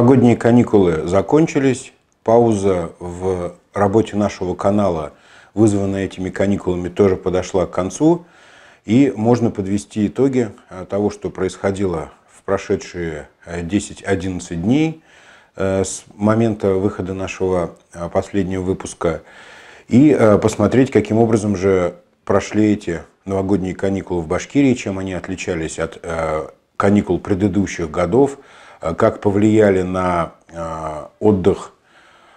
Новогодние каникулы закончились. Пауза в работе нашего канала, вызванная этими каникулами, тоже подошла к концу. И можно подвести итоги э, того, что происходило в прошедшие 10-11 э, дней э, с момента выхода нашего последнего выпуска и посмотреть, каким образом же прошли эти новогодние каникулы в Башкирии, чем они отличались от каникул предыдущих годов, как повлияли на а, отдых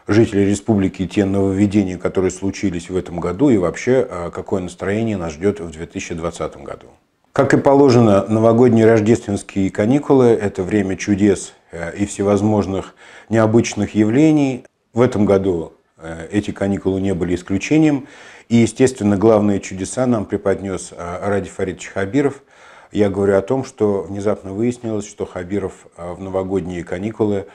жителей республики те нововведения, которые случились в этом году, и вообще а, какое настроение нас ждет в 2020 году. Как и положено, новогодние рождественские каникулы – это время чудес э, и всевозможных необычных явлений. В этом году э, эти каникулы не были исключением. И, естественно, главные чудеса нам преподнес а, Ради Фаридович Хабиров, я говорю о том, что внезапно выяснилось, что Хабиров э, в новогодние каникулы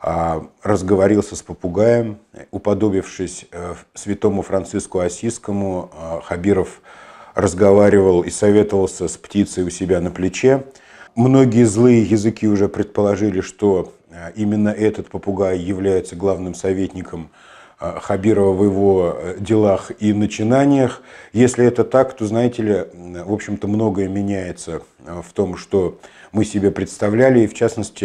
а, разговорился с попугаем, уподобившись э, святому Франциску Осискому, а, Хабиров разговаривал и советовался с птицей у себя на плече. Многие злые языки уже предположили, что э, именно этот попугай является главным советником Э, Хабирова в его э, делах и начинаниях. Если это так, то, знаете ли, в общем-то, многое меняется э, в том, что мы себе представляли. И, в частности,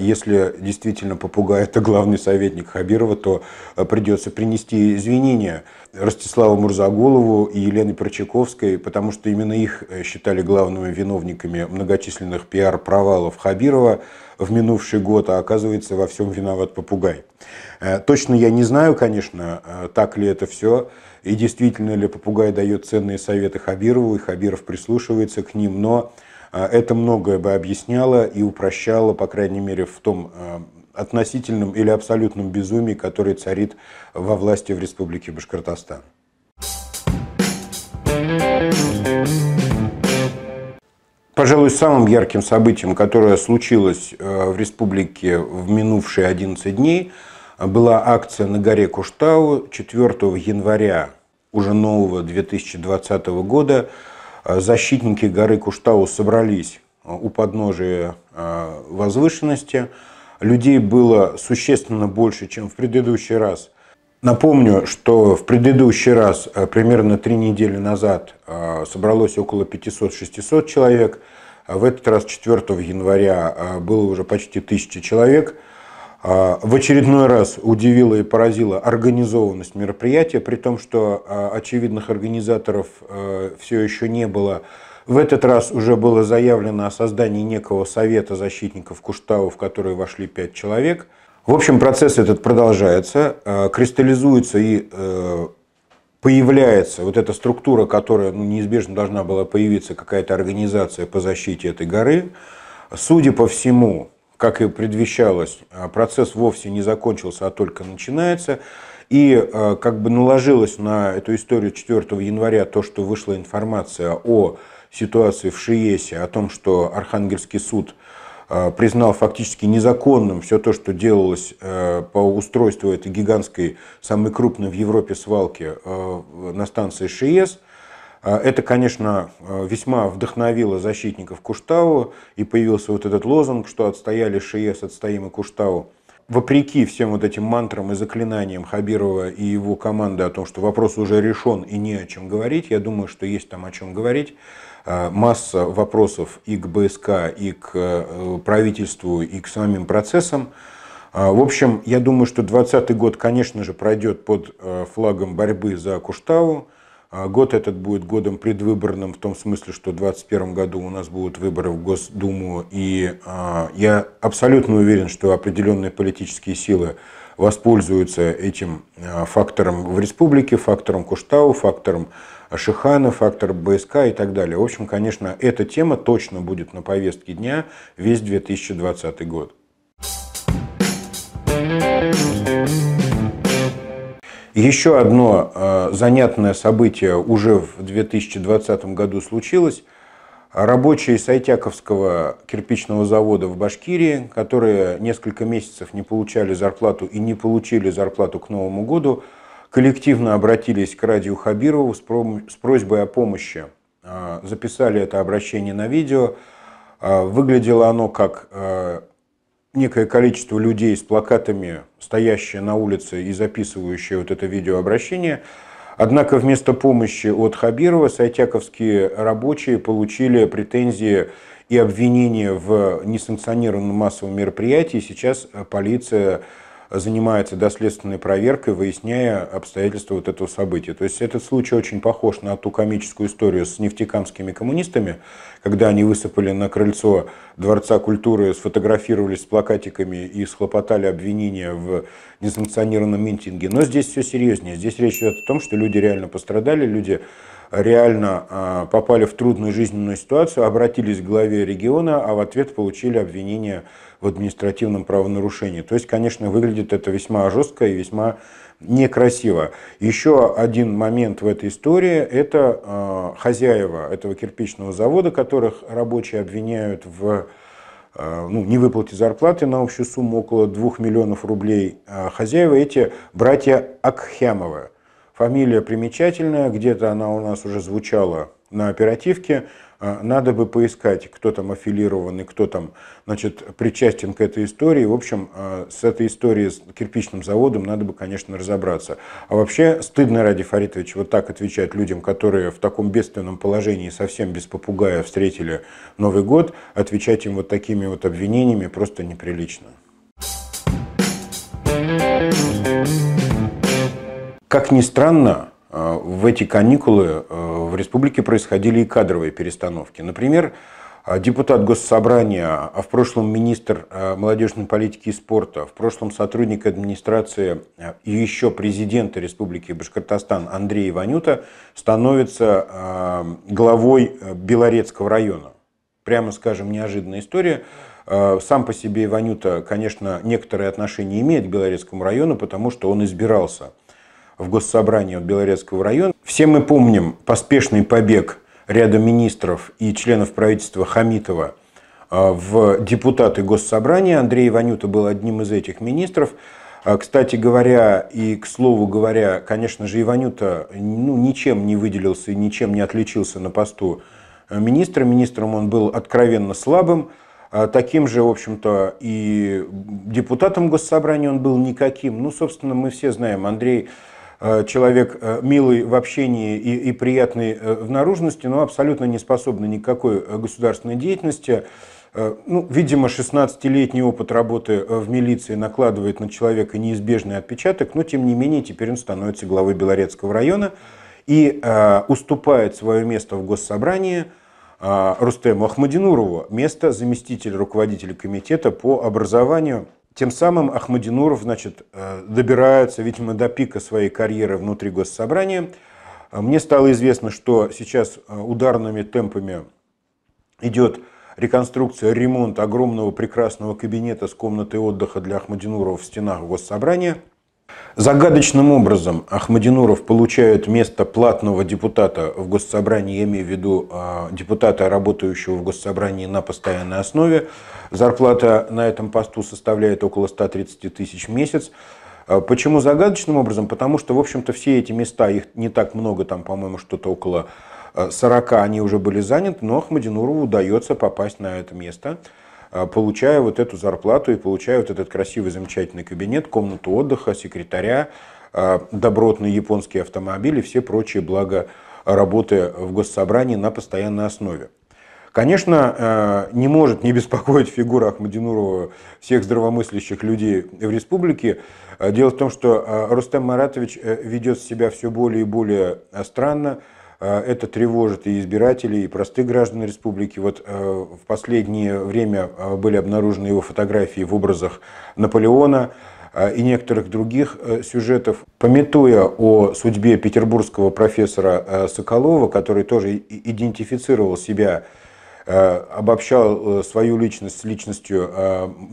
если действительно попугай – это главный советник Хабирова, то придется принести извинения Ростиславу Мурзагулову и Елене Прочаковской, потому что именно их считали главными виновниками многочисленных пиар-провалов Хабирова в минувший год, а оказывается во всем виноват попугай. Э, точно я не знаю, конечно, э, так ли это все, и действительно ли попугай дает ценные советы Хабирову, и Хабиров прислушивается к ним, но э, это многое бы объясняло и упрощало, по крайней мере, в том относительном или абсолютном безумии, которое царит во власти в Республике Башкортостан. Пожалуй, самым ярким событием, которое случилось э, в республике в минувшие 11 дней, была акция на горе Куштау 4 января уже нового 2020 года. Э, защитники горы Куштау собрались э, у подножия возвышенности. Людей было существенно больше, чем в предыдущий раз – Напомню, что в предыдущий раз, э, примерно три недели назад, э, собралось около 500-600 человек. А в этот раз 4 января э, было уже почти тысяча человек. В очередной раз удивила и поразила организованность мероприятия, при том, что очевидных организаторов все еще не было. В этот раз уже было заявлено о создании некого совета защитников Куштау, в который вошли пять человек – в общем, процесс этот продолжается, э, кристаллизуется и э, появляется вот эта структура, которая ну, неизбежно должна была появиться, какая-то организация по защите этой горы. Судя по всему, как и предвещалось, э, процесс вовсе не закончился, а только начинается. И как бы наложилось на эту историю 4 января то, что вышла информация о ситуации в Шиесе, о том, что Архангельский суд – Э, признал фактически незаконным все то, что делалось э, по устройству этой гигантской, самой крупной в Европе свалки э, на станции ШИЕС. Это, конечно, весьма вдохновило защитников Куштау, и появился вот этот лозунг, что отстояли ШИЕС, отстоим и Куштау. Вопреки всем вот этим мантрам и заклинаниям Хабирова и его команды о том, что вопрос уже решен и не о чем говорить, я думаю, что есть там о чем говорить, а, масса вопросов и к БСК, и к э, правительству, и к самим процессам. А, в общем, я думаю, что 2020 год, конечно же, пройдет под э, флагом борьбы за Куштау. А, год этот будет годом предвыборным в том смысле, что в 2021 году у нас будут выборы в Госдуму. И я абсолютно уверен, что определенные политические силы воспользуются этим фактором в республике, фактором Куштау, фактором Шихана, фактор БСК и так далее. В общем, конечно, эта тема точно будет на повестке дня весь 2020 год. Еще одно э, занятное событие уже в 2020 году случилось. Рабочие Сайтяковского кирпичного завода в Башкирии, которые несколько месяцев не получали зарплату и не получили зарплату к Новому году, коллективно обратились к радио Хабирову с, просьбой о помощи. А, записали это обращение на видео. А, выглядело оно как а, некое количество людей с плакатами, стоящие на улице и записывающие вот это видеообращение. Однако вместо помощи от Хабирова сайтяковские рабочие получили претензии и обвинения в несанкционированном массовом мероприятии. Сейчас полиция занимается доследственной проверкой, выясняя обстоятельства вот этого события. То есть этот случай очень похож на ту комическую историю с нефтекамскими коммунистами, когда они высыпали на крыльцо Дворца культуры, сфотографировались с плакатиками и схлопотали обвинения в несанкционированном митинге. Но здесь все серьезнее. Здесь речь идет о том, что люди реально пострадали, люди реально а, попали в трудную жизненную ситуацию, обратились к главе региона, а в ответ получили обвинения в административном правонарушении. То есть, конечно, выглядит это весьма жестко и весьма некрасиво. Еще один момент в этой истории – это а, хозяева этого кирпичного завода, которых рабочие обвиняют в а, ну, невыплате зарплаты на общую сумму около 2 миллионов рублей. А хозяева эти братья Акхемовы. Фамилия примечательная, где-то она у нас уже звучала на оперативке. А, надо бы поискать, кто там аффилирован и кто там значит, причастен к этой истории. В общем, а, с этой историей с кирпичным заводом надо бы, конечно, разобраться. А вообще, стыдно, Ради Фаритович, вот так отвечать людям, которые в таком бедственном положении совсем без попугая встретили Новый год, отвечать им вот такими вот обвинениями просто неприлично. Как ни странно, Э, в эти каникулы э, в республике происходили и кадровые перестановки. Например, э, депутат Госсобрания, а в прошлом министр молодежной политики и спорта, в прошлом сотрудник администрации и еще президента Республики Башкортостан Андрей Иванюта становится главой Белорецкого района. Прямо скажем, неожиданная история. Сам по себе Иванюта, конечно, некоторые отношения имеет к Белорецкому району, потому что он избирался – в Госсобрании от Белорецкого района. Все мы помним поспешный побег ряда министров и членов правительства Хамитова а, в депутаты Госсобрания. Андрей Иванюта был одним из этих министров. А, кстати говоря, и к слову говоря, конечно же, Иванюта ну, ничем не выделился и ничем не отличился на посту э, министра. Министром он был откровенно слабым. А, таким же, в общем-то, и депутатом Госсобрания он был никаким. Ну, собственно, мы все знаем, Андрей Э, человек э, милый в общении и, и приятный э, в наружности, но абсолютно не способный никакой государственной деятельности. Ну, видимо, 16-летний опыт работы в милиции накладывает на человека неизбежный отпечаток, но тем не менее теперь он становится главой Белорецкого района и э, уступает свое место в Госсобрании э, Рустему Ахмадинурову, место заместителя руководителя комитета по образованию тем самым Ахмадинуров значит, э, добирается, видимо, до пика своей карьеры внутри госсобрания. Э, мне стало известно, что сейчас э, ударными темпами идет реконструкция, ремонт огромного прекрасного кабинета с комнатой отдыха для Ахмадинурова в стенах госсобрания – Загадочным образом Ахмадинуров получает место платного депутата в Госсобрании, я имею в виду а, депутата, работающего в Госсобрании на постоянной основе. Зарплата на этом посту составляет около 130 тысяч в месяц. А, почему загадочным образом? Потому что, в общем-то, все эти места, их не так много, там, по-моему, что-то около 40, а, они уже были заняты, но Ахмадинурову удается попасть на это место. Э, получая вот эту зарплату и получая вот этот красивый, замечательный кабинет, комнату отдыха, секретаря, э, добротный японский автомобиль и все прочие блага работы в госсобрании на постоянной основе. Конечно, э, не может не беспокоить фигура Ахмадинурова всех здравомыслящих людей в республике. Дело в том, что Рустем Маратович ведет себя все более и более странно, Э, это тревожит и избирателей, и простых граждан республики. Вот э, в последнее время э, были обнаружены его фотографии в образах Наполеона и некоторых других сюжетов. Пометуя о судьбе петербургского профессора Соколова, который тоже идентифицировал себя обобщал свою личность с личностью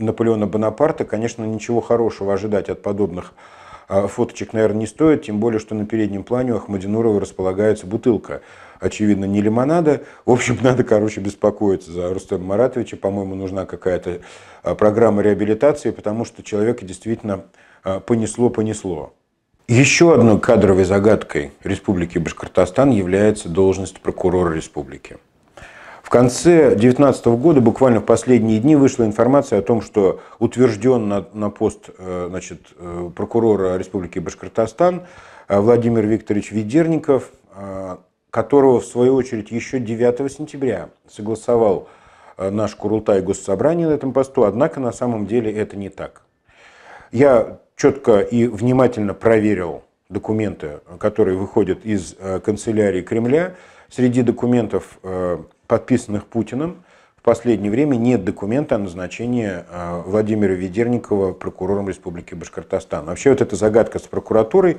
Наполеона Бонапарта, конечно, ничего хорошего ожидать от подобных а фоточек, наверное, не стоит, тем более, что на переднем плане у Ахмадинурова располагается бутылка. Очевидно, не лимонада. В общем, надо, короче, беспокоиться за Рустема Маратовича. По-моему, нужна какая-то а, программа реабилитации, потому что человека действительно понесло-понесло. А, Еще одной кадровой загадкой Республики Башкортостан является должность прокурора республики. В конце 2019 года, буквально в последние дни, вышла информация о том, что утвержден на, на пост э, значит, э, прокурора Республики Башкортостан э, Владимир Викторович Ведерников, которого, в свою очередь, еще 9 сентября согласовал наш Курултай Госсобрание на этом посту, однако на самом деле это не так. Я четко и внимательно проверил документы, которые выходят из канцелярии Кремля. Среди документов подписанных Путиным, в последнее время нет документа о назначении э, Владимира Ведерникова прокурором Республики Башкортостан. Вообще вот эта загадка с прокуратурой,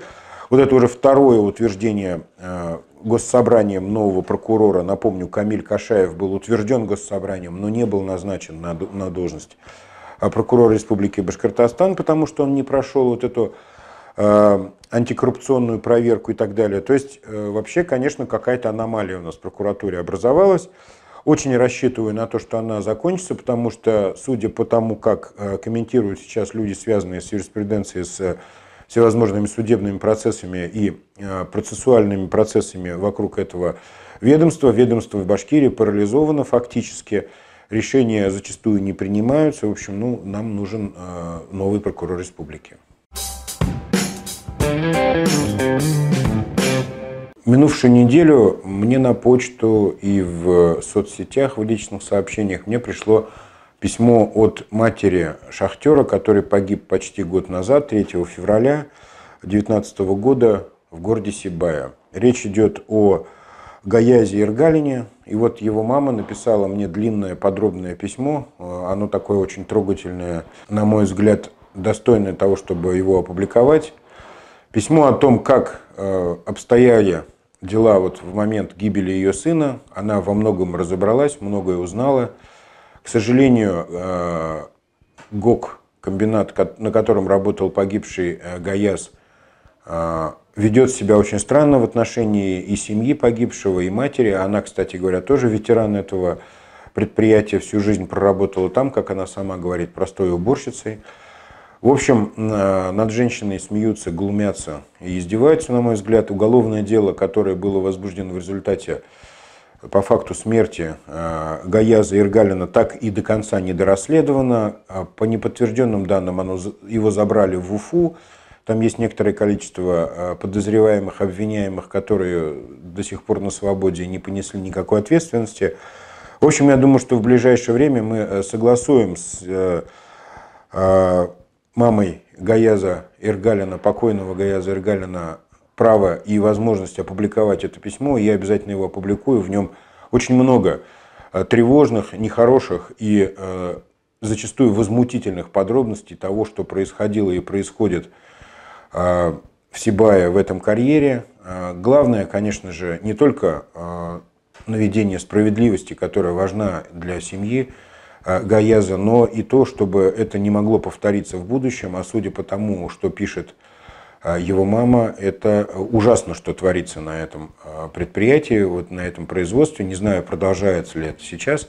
вот это уже второе утверждение э, госсобранием нового прокурора, напомню, Камиль Кашаев был утвержден госсобранием, но не был назначен на, должность э, прокурора Республики Башкортостан, потому что он не прошел вот эту Э, антикоррупционную проверку и так далее. То есть э, вообще, конечно, какая-то аномалия у нас в прокуратуре образовалась. Очень рассчитываю на то, что она закончится, потому что, судя по тому, как э, комментируют сейчас люди, связанные с юриспруденцией, с всевозможными судебными процессами и процессуальными процессами вокруг этого ведомства, ведомство в Башкирии парализовано фактически, решения зачастую не принимаются. В общем, ну, нам нужен новый прокурор республики. Минувшую неделю мне на почту и в соцсетях, в личных сообщениях мне пришло письмо от матери шахтера, который погиб почти год назад, 3 февраля 2019 года в городе Сибая. Речь идет о Гаязе Иргалине. И вот его мама написала мне длинное подробное письмо. Оно такое очень трогательное, на мой взгляд, достойное того, чтобы его опубликовать. Письмо о том, как э, обстояли дела вот в момент гибели ее сына, она во многом разобралась, многое узнала. К сожалению, э, ГОК, комбинат, на котором работал погибший э, Гаяс, ведет себя очень странно в отношении и семьи погибшего, и матери. Она, кстати говоря, тоже ветеран этого предприятия, всю жизнь проработала там, как она сама говорит, простой уборщицей. В общем, э, над женщиной смеются, глумятся и издеваются, на мой взгляд. Уголовное дело, которое было возбуждено в результате по факту смерти э, Гаяза Иргалина, так и до конца не дорасследовано. А по неподтвержденным данным, оно, его забрали в Уфу. Там есть некоторое количество э, подозреваемых, обвиняемых, которые до сих пор на свободе и не понесли никакой ответственности. В общем, я думаю, что в ближайшее время мы согласуем с мамой Гаяза Иргалина, покойного Гаяза Иргалина, право и возможность опубликовать это письмо, я обязательно его опубликую. В нем очень много э, тревожных, нехороших и э, зачастую возмутительных подробностей того, что происходило и происходит э, в Сибае в этом карьере. Э, главное, конечно же, не только наведение справедливости, которая важна для семьи, Э, Гаяза, но и то, чтобы это не могло повториться в будущем, а судя по тому, что пишет э, его мама, это э, ужасно, что творится на этом предприятии, вот на этом производстве. Не знаю, продолжается ли это сейчас.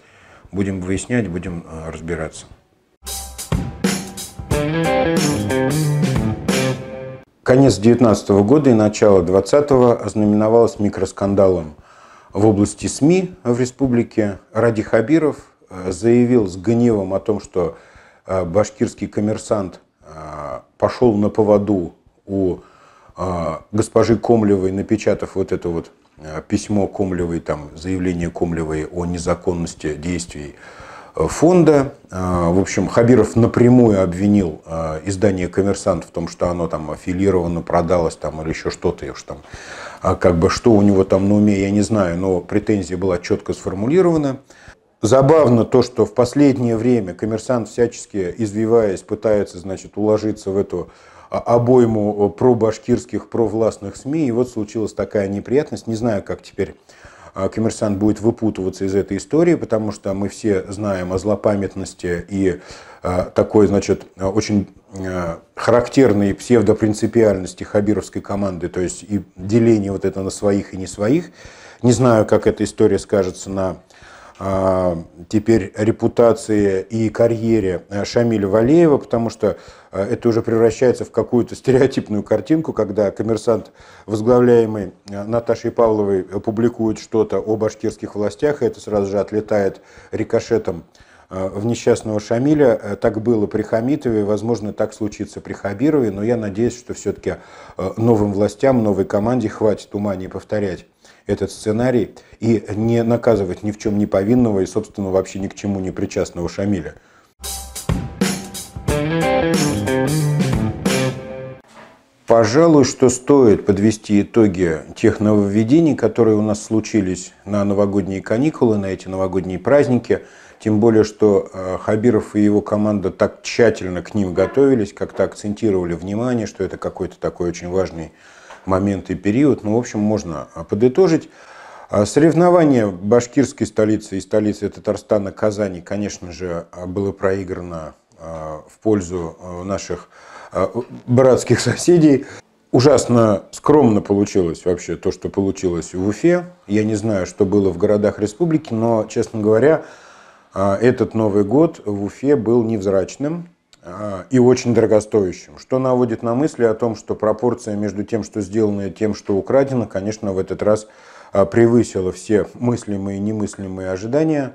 Будем выяснять, будем разбираться. Конец 19 года и начало 20 ознаменовалось микроскандалом в области СМИ в республике. Ради Хабиров, Э, заявил с гневом о том, что э, башкирский коммерсант э, пошел на поводу у госпожи Комлевой, напечатав вот это вот письмо Комлевой, там, заявление Комлевой о незаконности действий фонда. В общем, Хабиров напрямую обвинил издание «Коммерсант» в том, что оно там аффилировано, продалось там или еще что-то. уж там, как бы, что у него там на уме, я не знаю, но претензия была четко сформулирована. Забавно то, что в последнее время коммерсант всячески извиваясь пытается, значит, уложиться в эту а, обойму э, пробашкирских, провластных СМИ. И вот случилась такая неприятность. Не знаю, как теперь а, коммерсант будет выпутываться из этой истории, потому что мы все знаем о злопамятности и а, такой, значит, очень характерной псевдопринципиальности хабировской команды, то есть и деление вот это на своих и не своих. Не знаю, как эта история скажется на а, теперь репутации и карьере э, Шамиля Валеева, потому что э, это уже превращается в какую-то стереотипную картинку, когда коммерсант, возглавляемый э, Наташей Павловой, публикует что-то о башкирских властях, и это сразу же отлетает рикошетом в несчастного Шамиля. Так было при Хамитове, возможно, так случится при Хабирове, но я надеюсь, что все-таки новым властям, новой команде хватит ума не повторять этот сценарий и не наказывать ни в чем не повинного и, собственно, вообще ни к чему не причастного Шамиля. Пожалуй, что стоит подвести итоги тех нововведений, которые у нас случились на новогодние каникулы, на эти новогодние праздники. Тем более, что э, Хабиров и его команда так тщательно к ним готовились, как-то акцентировали внимание, что это какой-то такой очень важный момент и период. Ну, в общем, можно а, подытожить. А, Соревнование башкирской столицы и столицы Татарстана Казани, конечно же, а, было проиграно в пользу наших братских соседей. Ужасно скромно получилось вообще то, что получилось в Уфе. Я не знаю, что было в городах республики, но, честно говоря, этот Новый год в Уфе был невзрачным и очень дорогостоящим, что наводит на мысли о том, что пропорция между тем, что сделано, и тем, что украдено, конечно, в этот раз а, превысила все мыслимые и немыслимые ожидания.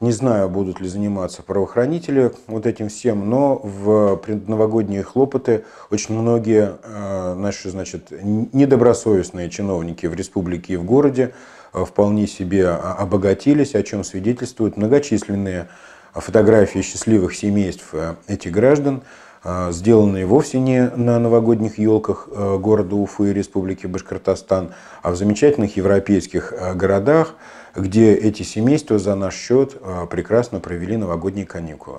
Не знаю, будут ли заниматься правоохранители вот этим всем, но в предновогодние хлопоты очень многие а, наши, значит, недобросовестные чиновники в республике и в городе а, вполне себе обогатились, о чем свидетельствуют многочисленные а фотографии счастливых семейств э, этих граждан, э, сделанные вовсе не на новогодних елках э, города Уфы и Республики Башкортостан, а в замечательных европейских городах, где эти семейства за наш счет прекрасно провели новогодние каникулы.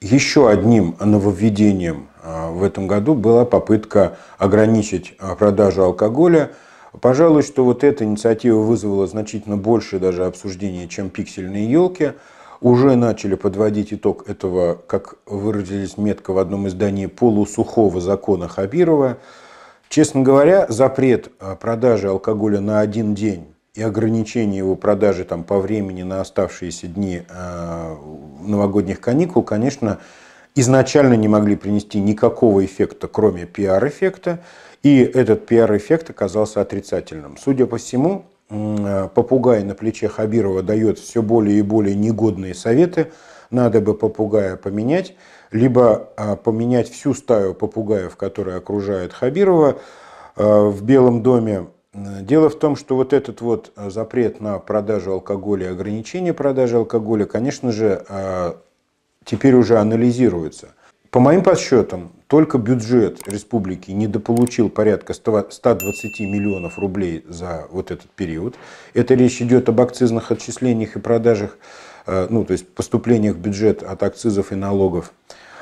Еще одним нововведением в этом году была попытка ограничить продажу алкоголя – Пожалуй, что вот эта инициатива вызвала значительно больше даже обсуждения, чем пиксельные елки. Уже начали подводить итог этого, как выразились метко в одном издании, полусухого закона Хабирова. Честно говоря, запрет а, продажи алкоголя на один день и ограничение его продажи там, по времени на оставшиеся дни а, новогодних каникул, конечно, изначально не могли принести никакого эффекта, кроме пиар-эффекта. И этот пиар-эффект оказался отрицательным. Судя по всему, э, попугай на плече Хабирова дает все более и более негодные советы. Надо бы попугая поменять, либо а, поменять всю стаю попугаев, которая окружает Хабирова э, в Белом доме. Дело в том, что вот этот вот э, запрет на продажу алкоголя ограничение продажи алкоголя, конечно же, а, теперь уже анализируется – по моим подсчетам, только бюджет республики недополучил порядка 120 миллионов рублей за вот этот период. Это речь идет об акцизных отчислениях и продажах, э, ну, то есть поступлениях в бюджет от акцизов и налогов.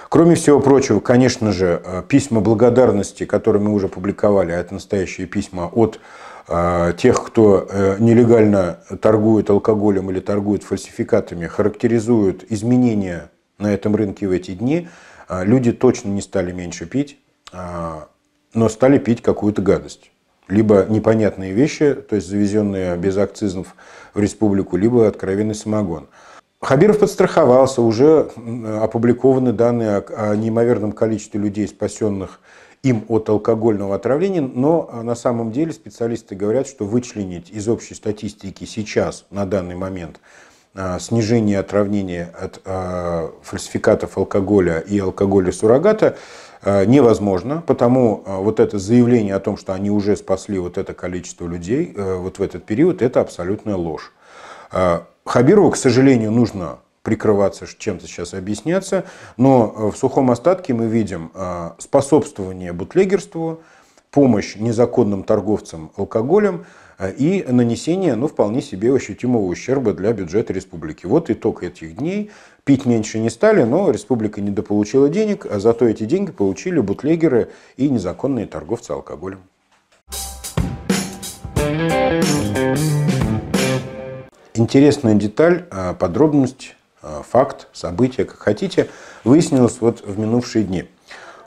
Кроме всего прочего, конечно же, э, письма благодарности, которые мы уже публиковали, а это настоящие письма от э, тех, кто нелегально торгует алкоголем или торгует фальсификатами, характеризуют изменения на этом рынке в эти дни – а, люди точно не стали меньше пить, а, но стали пить какую-то гадость. Либо непонятные вещи, то есть завезенные без акцизов в республику, либо откровенный самогон. Хабиров подстраховался, уже опубликованы данные о неимоверном количестве людей, спасенных им от алкогольного отравления, но а, на самом деле специалисты говорят, что вычленить из общей статистики сейчас, на данный момент, Э, снижение отравнения от э, фальсификатов алкоголя и алкоголя-суррогата э, невозможно, потому вот это заявление о том, что они уже спасли вот это количество людей вот в этот период, это абсолютная ложь. Хабирову, к сожалению, нужно прикрываться, чем-то сейчас объясняться, но в сухом остатке мы видим способствование бутлегерству, помощь незаконным торговцам алкоголем – а, и нанесение ну, вполне себе ощутимого ущерба для бюджета республики. Вот итог этих дней. Пить меньше не стали, но республика недополучила денег, а зато эти деньги получили бутлегеры и незаконные торговцы алкоголем. Интересная деталь, а, подробность, а, факт, событие, как хотите, выяснилось вот в минувшие дни.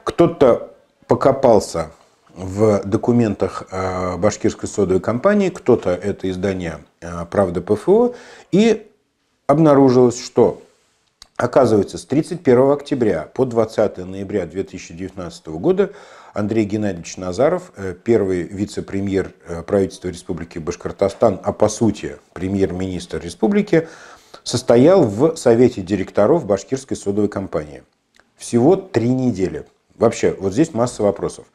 Кто-то покопался в документах э, башкирской содовой компании, кто-то это издание э, «Правда ПФО», и обнаружилось, что, оказывается, с 31 октября по 20 ноября 2019 года Андрей Геннадьевич Назаров, э, первый вице-премьер правительства Республики Башкортостан, а по сути премьер-министр республики, состоял в Совете директоров Башкирской содовой компании. Всего три недели. Вообще, вот здесь масса вопросов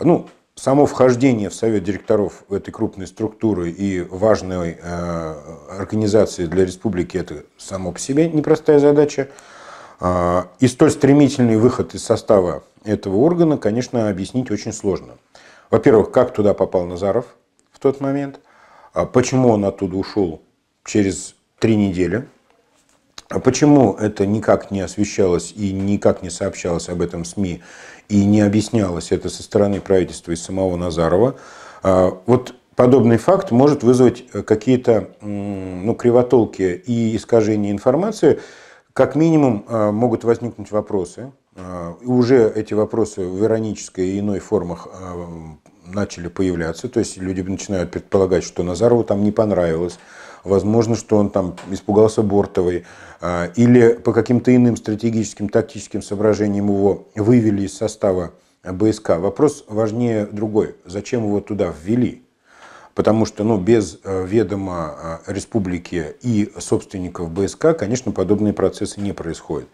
ну, само вхождение в совет директоров этой крупной структуры и важной э, организации для республики – это само по себе непростая задача. А, и столь стремительный выход из состава этого органа, конечно, объяснить очень сложно. Во-первых, как туда попал Назаров в тот момент, а почему он оттуда ушел через три недели, а почему это никак не освещалось и никак не сообщалось об этом СМИ, и не объяснялось это со стороны правительства и самого Назарова. А, вот подобный факт может вызвать э, какие-то ну, кривотолки и искажения информации. Как минимум а, могут возникнуть вопросы. А, уже эти вопросы в иронической и иной формах начали появляться. То есть люди начинают предполагать, что Назарову там не понравилось возможно, что он там испугался Бортовой, а, или по каким-то иным стратегическим, тактическим соображениям его вывели из состава БСК. Вопрос важнее другой. Зачем его туда ввели? Потому что ну, без э, ведома а, республики и собственников БСК, конечно, подобные процессы не происходят.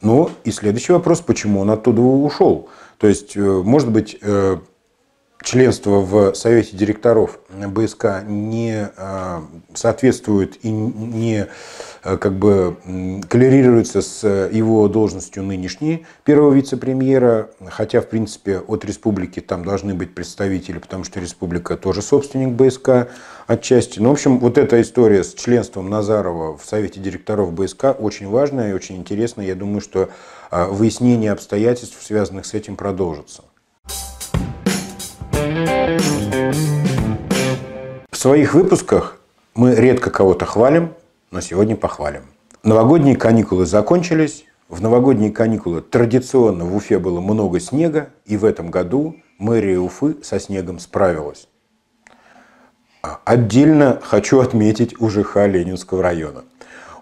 Но и следующий вопрос, почему он оттуда ушел? То есть, э, может быть, э, членство в Совете директоров БСК не а, соответствует и не а, как бы коллерируется с его должностью нынешней первого вице-премьера, хотя, в принципе, от республики там должны быть представители, потому что республика тоже собственник БСК отчасти. Ну, в общем, вот эта история с членством Назарова в Совете директоров БСК очень важная и очень интересная. Я думаю, что а, выяснение обстоятельств, связанных с этим, продолжится. В своих выпусках мы редко кого-то хвалим, но сегодня похвалим. Новогодние каникулы закончились. В новогодние каникулы традиционно в Уфе было много снега, и в этом году мэрия Уфы со снегом справилась. А отдельно хочу отметить УЖХ Ленинского района.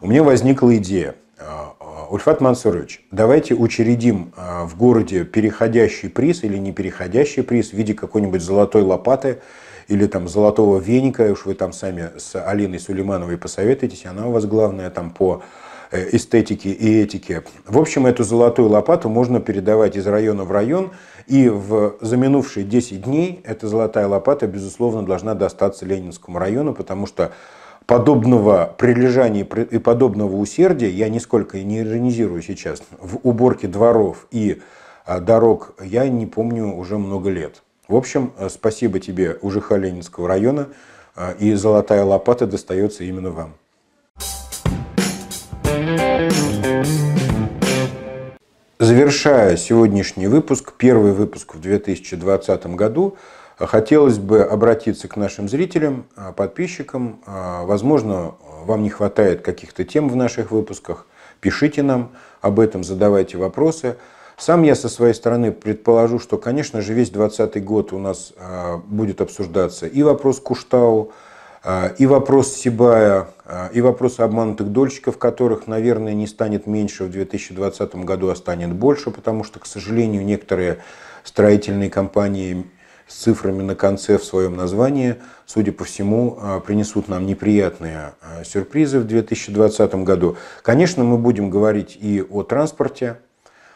У меня возникла идея а, Ульфат Мансурович, давайте учредим а, в городе переходящий приз или не переходящий приз в виде какой-нибудь золотой лопаты или там золотого веника, уж вы там сами с Алиной Сулеймановой посоветуетесь, она у вас главная там по э, эстетике и этике. В общем, эту золотую лопату можно передавать из района в район, и в заминувшие 10 дней эта золотая лопата, безусловно, должна достаться Ленинскому району, потому что подобного прилежания и подобного усердия, я нисколько и не иронизирую сейчас, в уборке дворов и а, дорог я не помню уже много лет. В общем, э, спасибо тебе, уже Ленинского района, э, и золотая лопата достается именно вам. Завершая сегодняшний выпуск, первый выпуск в 2020 году, Хотелось бы обратиться к нашим зрителям, а, подписчикам. А, возможно, вам не хватает каких-то тем в наших выпусках. Пишите нам об этом, задавайте вопросы. Сам я со своей стороны предположу, что, конечно же, весь 2020 год у нас а, будет обсуждаться и вопрос Куштау, и вопрос Сибая, и вопрос обманутых дольщиков, которых, наверное, не станет меньше в 2020 году, а станет больше, потому что, к сожалению, некоторые строительные компании с цифрами на конце в своем названии, судя по всему, а, принесут нам неприятные а, сюрпризы в 2020 году. Конечно, мы будем говорить и о транспорте,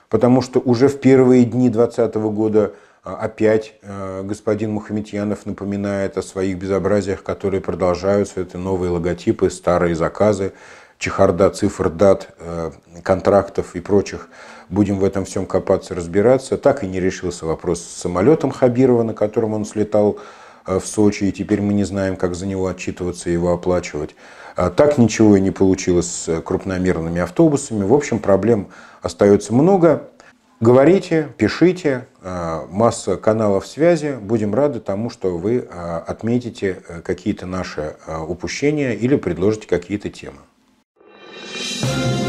потому что уже в первые дни 2020 года а, опять господин Мухаметьянов напоминает о своих безобразиях, которые продолжаются. Это новые логотипы, старые заказы чехарда цифр, дат, э, контрактов и прочих, будем в этом всем копаться, разбираться. Так и не решился вопрос с самолетом Хабирова, на котором он слетал э, в Сочи, и теперь мы не знаем, как за него отчитываться и его оплачивать. А так ничего и не получилось с э, крупномерными автобусами. В общем, проблем остается много. Говорите, пишите, масса каналов связи. Будем рады тому, что вы отметите какие-то наши упущения или предложите какие-то темы. Thank you.